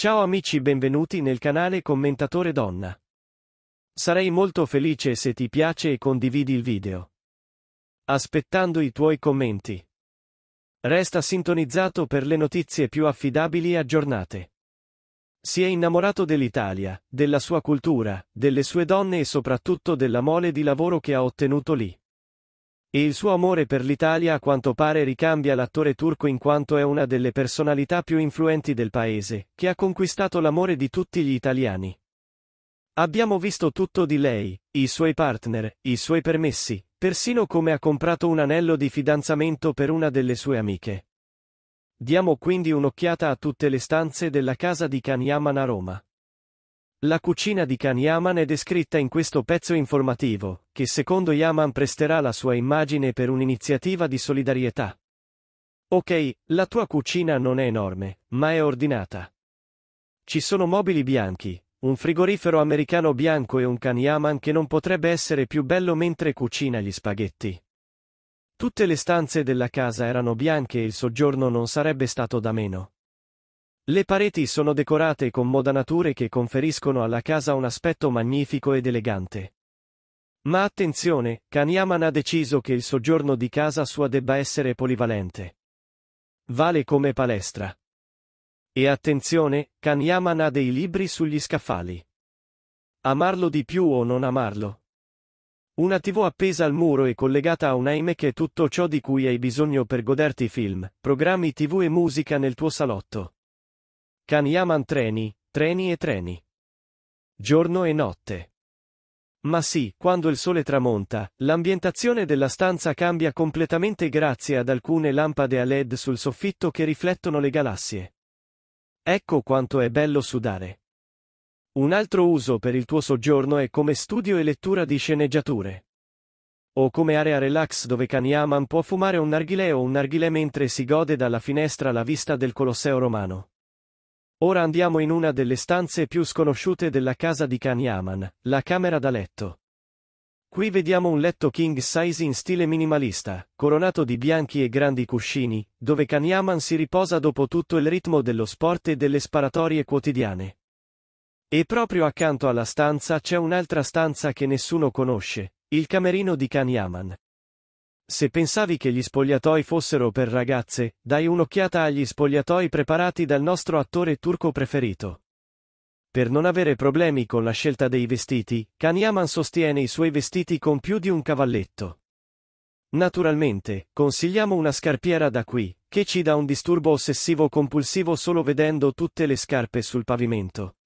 Ciao amici benvenuti nel canale Commentatore Donna. Sarei molto felice se ti piace e condividi il video. Aspettando i tuoi commenti. Resta sintonizzato per le notizie più affidabili e aggiornate. Si è innamorato dell'Italia, della sua cultura, delle sue donne e soprattutto della mole di lavoro che ha ottenuto lì. E il suo amore per l'Italia a quanto pare ricambia l'attore turco in quanto è una delle personalità più influenti del paese, che ha conquistato l'amore di tutti gli italiani. Abbiamo visto tutto di lei, i suoi partner, i suoi permessi, persino come ha comprato un anello di fidanzamento per una delle sue amiche. Diamo quindi un'occhiata a tutte le stanze della casa di Kanyaman a Roma. La cucina di Khan Yaman è descritta in questo pezzo informativo, che secondo Yaman presterà la sua immagine per un'iniziativa di solidarietà. Ok, la tua cucina non è enorme, ma è ordinata. Ci sono mobili bianchi, un frigorifero americano bianco e un Khan Yaman che non potrebbe essere più bello mentre cucina gli spaghetti. Tutte le stanze della casa erano bianche e il soggiorno non sarebbe stato da meno. Le pareti sono decorate con modanature che conferiscono alla casa un aspetto magnifico ed elegante. Ma attenzione, Kanyaman ha deciso che il soggiorno di casa sua debba essere polivalente. Vale come palestra. E attenzione, Kanyaman ha dei libri sugli scaffali. Amarlo di più o non amarlo. Una tv appesa al muro e collegata a un iMac è tutto ciò di cui hai bisogno per goderti film, programmi tv e musica nel tuo salotto. Kanyaman treni, treni e treni. Giorno e notte. Ma sì, quando il sole tramonta, l'ambientazione della stanza cambia completamente grazie ad alcune lampade a LED sul soffitto che riflettono le galassie. Ecco quanto è bello sudare. Un altro uso per il tuo soggiorno è come studio e lettura di sceneggiature. O come area relax dove Kanyaman può fumare un narghilè o un narghilè mentre si gode dalla finestra la vista del Colosseo romano. Ora andiamo in una delle stanze più sconosciute della casa di Kanyaman, la camera da letto. Qui vediamo un letto king size in stile minimalista, coronato di bianchi e grandi cuscini, dove Kanyaman si riposa dopo tutto il ritmo dello sport e delle sparatorie quotidiane. E proprio accanto alla stanza c'è un'altra stanza che nessuno conosce, il camerino di Kanyaman. Se pensavi che gli spogliatoi fossero per ragazze, dai un'occhiata agli spogliatoi preparati dal nostro attore turco preferito. Per non avere problemi con la scelta dei vestiti, Kanyaman sostiene i suoi vestiti con più di un cavalletto. Naturalmente, consigliamo una scarpiera da qui, che ci dà un disturbo ossessivo compulsivo solo vedendo tutte le scarpe sul pavimento.